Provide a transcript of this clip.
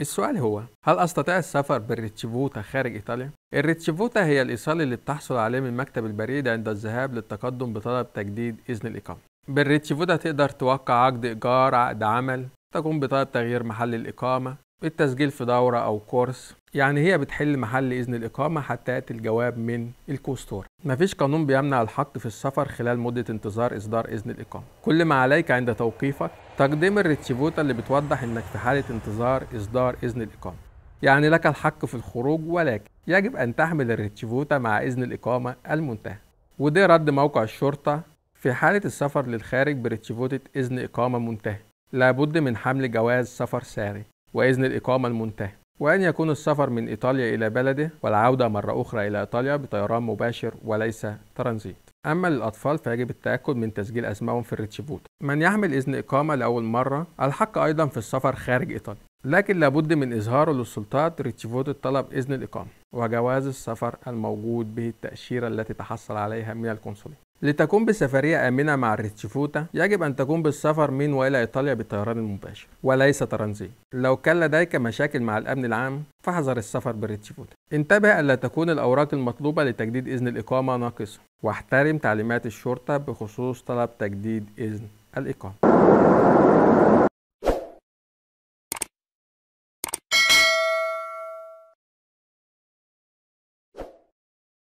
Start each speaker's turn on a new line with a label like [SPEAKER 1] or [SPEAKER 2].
[SPEAKER 1] السؤال هو هل أستطيع السفر بالريتشيفوتا خارج إيطاليا؟ الريتشيفوتا هي الإيصال اللي بتحصل عليه من مكتب البريد عند الذهاب للتقدم بطلب تجديد إذن الإقامة. بالريتشيفوتا تقدر توقع عقد إيجار، عقد عمل، تقوم بطلب تغيير محل الإقامة، التسجيل في دورة أو كورس يعني هي بتحل محل إذن الإقامة حتى يأتي الجواب من الكوستور مفيش قانون بيمنع الحق في السفر خلال مدة انتظار إصدار إذن الإقامة كل ما عليك عند توقيفك تقديم الريتشيفوتا اللي بتوضح إنك في حالة انتظار إصدار إذن الإقامة يعني لك الحق في الخروج ولكن يجب أن تحمل الريتشيفوتا مع إذن الإقامة المنتهى وده رد موقع الشرطة في حالة السفر للخارج بريتشيفوتة إذن إقامة منتهى لابد من حمل جواز سفر ساري وإذن الإقامة المنتهي وأن يكون السفر من إيطاليا إلى بلده والعودة مرة أخرى إلى إيطاليا بطيران مباشر وليس ترانزيت أما للأطفال فيجب التأكد من تسجيل أسمائهم في الريتشيفوت من يحمل إذن إقامة لأول مرة الحق أيضا في السفر خارج إيطاليا لكن لابد من إظهاره للسلطات ريتشيفوت طلب إذن الإقامة وجواز السفر الموجود به التأشيرة التي تحصل عليها من القنصلية لتكون بسفرية آمنة مع الريتشفوتا يجب أن تكون بالسفر من وإلى إيطاليا بالطيران المباشر وليس ترانزيت لو كان لديك مشاكل مع الأمن العام فاحذر السفر بالريتشفوتا انتبه ألا تكون الأوراق المطلوبة لتجديد إذن الإقامة ناقصة واحترم تعليمات الشرطة بخصوص طلب تجديد إذن الإقامة